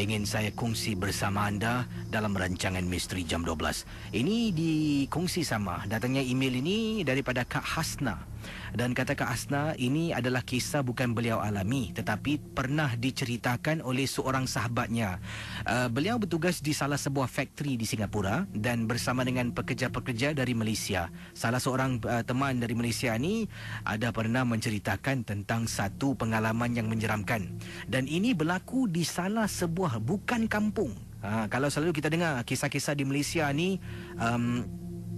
ingin saya kongsi bersama anda dalam rancangan misteri jam 12. Ini dikongsi sama. Datangnya email ini daripada Kak Hasna. Dan kata Kak Hasna, ini adalah kisah bukan beliau alami tetapi pernah diceritakan oleh seorang sahabatnya. Uh, beliau bertugas di salah sebuah factory di Singapura dan bersama dengan pekerja-pekerja dari Malaysia. Salah seorang uh, teman dari Malaysia ini ada pernah menceritakan tentang satu pengalaman yang menyeramkan. Dan ini berlaku di salah sebuah Sabah bukan kampung. Ha, kalau selalu kita dengar kisah-kisah di Malaysia ni um,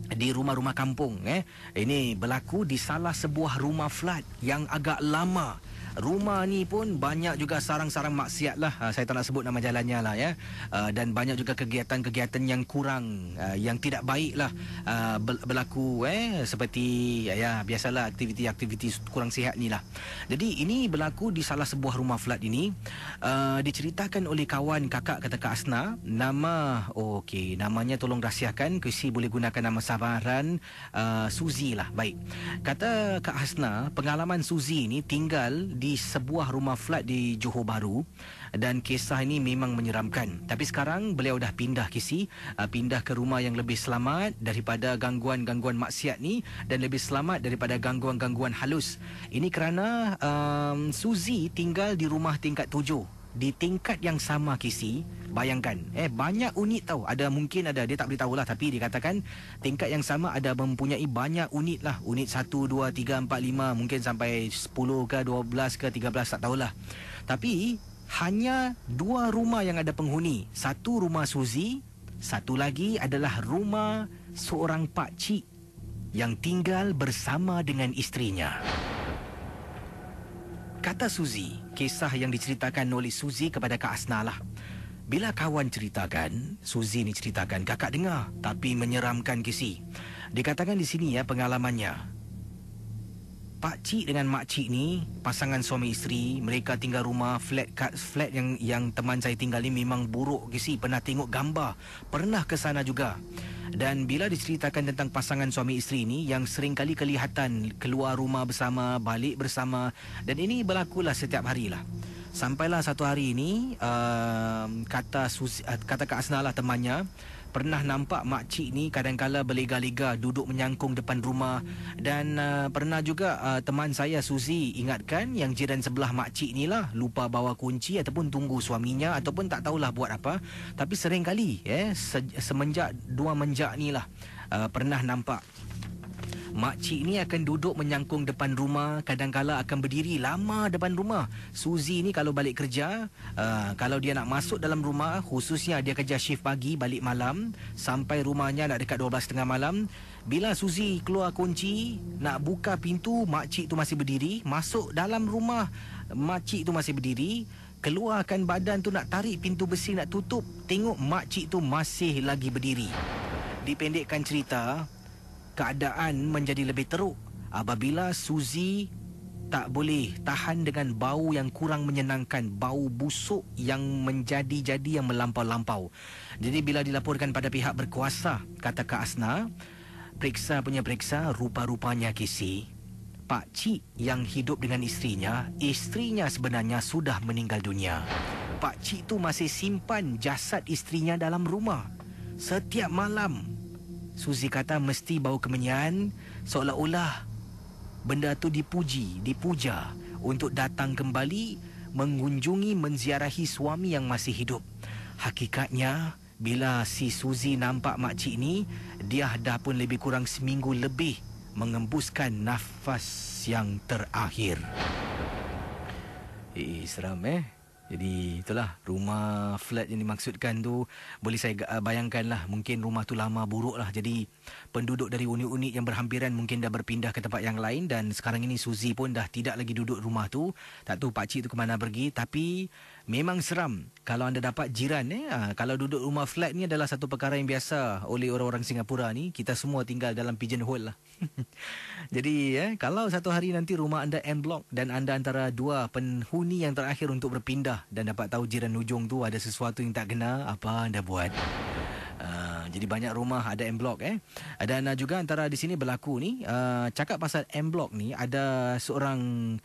di rumah-rumah kampung eh ini berlaku di salah sebuah rumah flat yang agak lama rumah ni pun banyak juga sarang-sarang maksiat lah. Uh, saya tak nak sebut nama jalannya lah ya. Uh, dan banyak juga kegiatan-kegiatan yang kurang, uh, yang tidak baik lah uh, berlaku eh. Seperti ya, ya biasalah aktiviti-aktiviti kurang sihat ni lah. Jadi ini berlaku di salah sebuah rumah flat ini. Uh, diceritakan oleh kawan kakak kata Kak Asna. Nama, oh, okey, namanya tolong rahsiahkan. Kesi boleh gunakan nama sabaran uh, Suzy lah. Baik. Kata Kak Hasna, pengalaman Suzy ini tinggal di di sebuah rumah flat di Johor Bahru dan kisah ini memang menyeramkan. Tapi sekarang beliau dah pindah kisi, uh, pindah ke rumah yang lebih selamat daripada gangguan-gangguan maksiat ni dan lebih selamat daripada gangguan-gangguan halus. Ini kerana um, Suzy tinggal di rumah tingkat tujuh di tingkat yang sama KC bayangkan eh banyak unit tahu ada mungkin ada dia tak boleh tahulah tapi dia katakan tingkat yang sama ada mempunyai banyak unit lah unit 1 2 3 4 mungkin sampai 10 ke 12 ke 13 tak tahulah tapi hanya dua rumah yang ada penghuni satu rumah Suzi satu lagi adalah rumah seorang pak cik yang tinggal bersama dengan isterinya. Kata Suzy, kisah yang diceritakan oleh Suzy kepada Kak Asna lah. Bila kawan ceritakan, Suzy ni ceritakan kakak dengar tapi menyeramkan kisi. Dikatakan di sini ya pengalamannya. Pak Cik dengan Mak Cik ni pasangan suami isteri mereka tinggal rumah flat kat flat yang yang teman saya tinggal ni memang buruk kisi pernah tengok gambar pernah ke sana juga. Dan bila diceritakan tentang pasangan suami isteri ini yang sering kali kelihatan keluar rumah bersama, balik bersama dan ini berlakulah setiap harilah. Sampailah satu hari ini uh, kata Susi, uh, kata Kak Asnalah temannya pernah nampak makcik ni kala berlega-lega duduk menyangkung depan rumah dan uh, pernah juga uh, teman saya Suzy ingatkan yang jiran sebelah makcik ni lah lupa bawa kunci ataupun tunggu suaminya ataupun tak tahulah buat apa tapi sering kali eh, se- semenjak dua menjak ni lah uh, pernah nampak Makcik ni akan duduk menyangkung depan rumah kadang kala akan berdiri lama depan rumah Suzy ni kalau balik kerja uh, Kalau dia nak masuk dalam rumah Khususnya dia kerja shift pagi balik malam Sampai rumahnya nak dekat 12.30 malam bila Suzy keluar kunci Nak buka pintu Makcik tu masih berdiri Masuk dalam rumah Makcik tu masih berdiri Keluarkan badan tu nak tarik pintu besi nak tutup Tengok makcik tu masih lagi berdiri Dipendekkan cerita keadaan menjadi lebih teruk apabila Suzy tak boleh tahan dengan bau yang kurang menyenangkan, bau busuk yang menjadi-jadi yang melampau-lampau. Jadi bila dilaporkan pada pihak berkuasa, kata Kak Asna, periksa punya periksa rupa-rupanya kisi. Pak Cik yang hidup dengan istrinya, istrinya sebenarnya sudah meninggal dunia. Pak Cik tu masih simpan jasad istrinya dalam rumah. Setiap malam Suzi kata mesti bau kemenyan seolah-olah benda tu dipuji, dipuja untuk datang kembali mengunjungi menziarahi suami yang masih hidup. Hakikatnya, bila si Suzi nampak mak makcik ni, dia dah pun lebih kurang seminggu lebih mengembuskan nafas yang terakhir. Eh, seram eh. Jadi itulah rumah flat yang dimaksudkan tu boleh saya bayangkan lah mungkin rumah tu lama buruk lah. Jadi penduduk dari unit-unit yang berhampiran mungkin dah berpindah ke tempat yang lain dan sekarang ini Suzy pun dah tidak lagi duduk rumah tu. Tak tahu pakcik tu ke mana pergi tapi Memang seram kalau anda dapat jiran eh. Ha, kalau duduk rumah flat ni adalah satu perkara yang biasa oleh orang-orang Singapura ni. Kita semua tinggal dalam pigeon hole lah. Jadi eh, kalau satu hari nanti rumah anda end block dan anda antara dua penghuni yang terakhir untuk berpindah dan dapat tahu jiran ujung tu ada sesuatu yang tak kena, apa anda buat? Uh, jadi banyak rumah ada M block eh. Ada uh, juga antara di sini berlaku ni uh, cakap pasal M block ni ada seorang